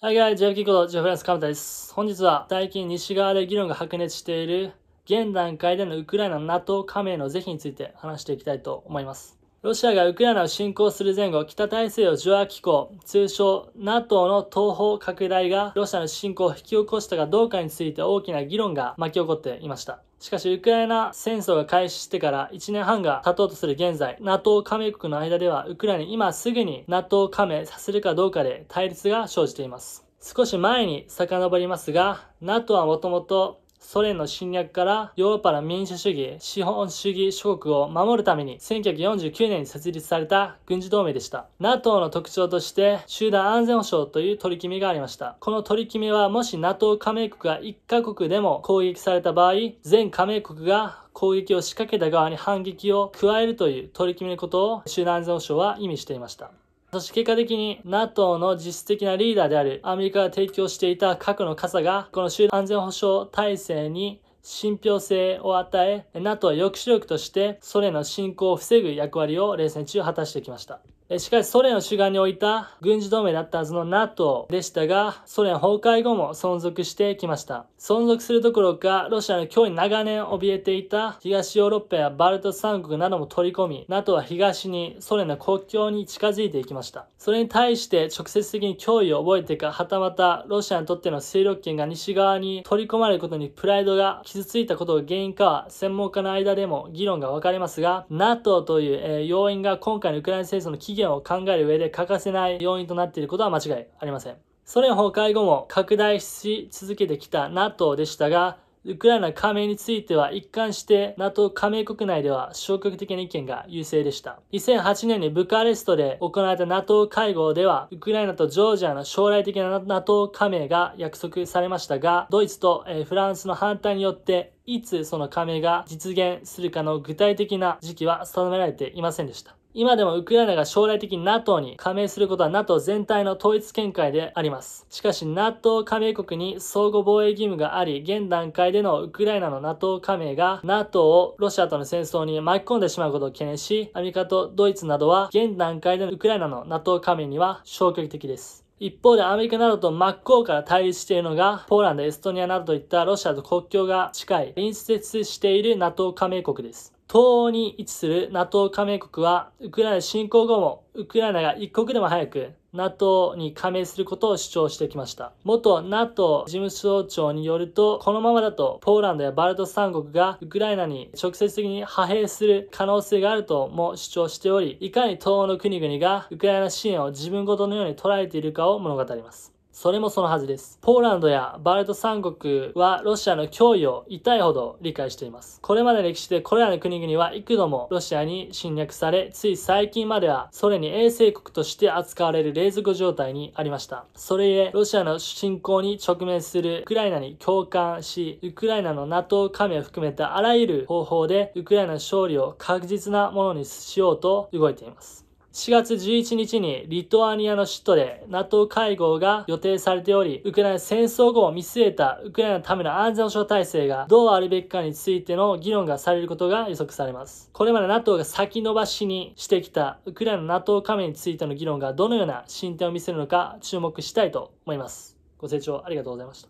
はい、g u ジ s JFK ことジョフランス・カムタです。本日は最近西側で議論が白熱している現段階でのウクライナの NATO 加盟の是非について話していきたいと思います。ロシアがウクライナを侵攻する前後、北大西洋条約機構、通称 NATO の東方拡大がロシアの侵攻を引き起こしたかどうかについて大きな議論が巻き起こっていました。しかし、ウクライナ戦争が開始してから1年半が経とうとする現在、NATO 加盟国の間では、ウクライナに今すぐに NATO 加盟させるかどうかで対立が生じています。少し前に遡りますが、NATO はもともとソ連の侵略からヨーロッパの民主主義、資本主義諸国を守るために1949年に設立された軍事同盟でした。NATO の特徴として集団安全保障という取り決めがありました。この取り決めはもし NATO 加盟国が1カ国でも攻撃された場合、全加盟国が攻撃を仕掛けた側に反撃を加えるという取り決めのことを集団安全保障は意味していました。そして結果的に NATO の実質的なリーダーであるアメリカが提供していた核の傘がこの集団安全保障体制に信憑性を与え、NATO は抑止力としてソ連の侵攻を防ぐ役割を冷戦中果たしてきました。しかしソ連を主眼に置いた軍事同盟だったはずの NATO でしたが、ソ連崩壊後も存続してきました。存続するどころか、ロシアの脅威に長年怯えていた東ヨーロッパやバルト三国なども取り込み、NATO は東にソ連の国境に近づいていきました。それに対して直接的に脅威を覚えてか、はたまたロシアにとっての勢力圏が西側に取り込まれることにプライドが傷ついたことが原因かは専門家の間でも議論が分かれますが、NATO という、えー、要因が今回のウクライナ戦争の起源を考える上で欠かせない要因となっていることは間違いありません。ソ連崩壊後も拡大し続けてきた NATO でしたが、ウクライナ加盟については一貫して NATO 加盟国内では消極的な意見が優勢でした。2008年にブカレストで行われた NATO 会合では、ウクライナとジョージアの将来的な NATO 加盟が約束されましたが、ドイツとフランスの反対によっていつその加盟が実現するかの具体的な時期は定められていませんでした。今でもウクライナが将来的に NATO に加盟することは NATO 全体の統一見解であります。しかし NATO 加盟国に相互防衛義務があり、現段階でのウクライナの NATO 加盟が NATO をロシアとの戦争に巻き込んでしまうことを懸念し、アメリカとドイツなどは現段階でのウクライナの NATO 加盟には消極的です。一方でアメリカなどと真っ向から対立しているのが、ポーランド、エストニアなどといったロシアと国境が近い、隣接している NATO 加盟国です。東欧に位置する NATO 加盟国は、ウクライナ侵攻後も、ウクライナが一刻でも早く NATO に加盟することを主張してきました。元 NATO 事務総長によると、このままだとポーランドやバルト三国がウクライナに直接的に派兵する可能性があるとも主張しており、いかに東欧の国々がウクライナ支援を自分ごとのように捉えているかを物語ります。それもそのはずです。ポーランドやバルト三国はロシアの脅威を痛いほど理解しています。これまでの歴史でこれらの国々は幾度もロシアに侵略され、つい最近まではソ連に衛星国として扱われる冷蔵庫状態にありました。それゆえ、ロシアの侵攻に直面するウクライナに共感し、ウクライナの NATO 加盟を含めたあらゆる方法でウクライナの勝利を確実なものにしようと動いています。4月11日にリトアニアの首都で NATO 会合が予定されており、ウクライナ戦争後を見据えたウクライナのための安全保障体制がどうあるべきかについての議論がされることが予測されます。これまで NATO が先延ばしにしてきたウクライナの NATO 加盟についての議論がどのような進展を見せるのか注目したいと思います。ご清聴ありがとうございました。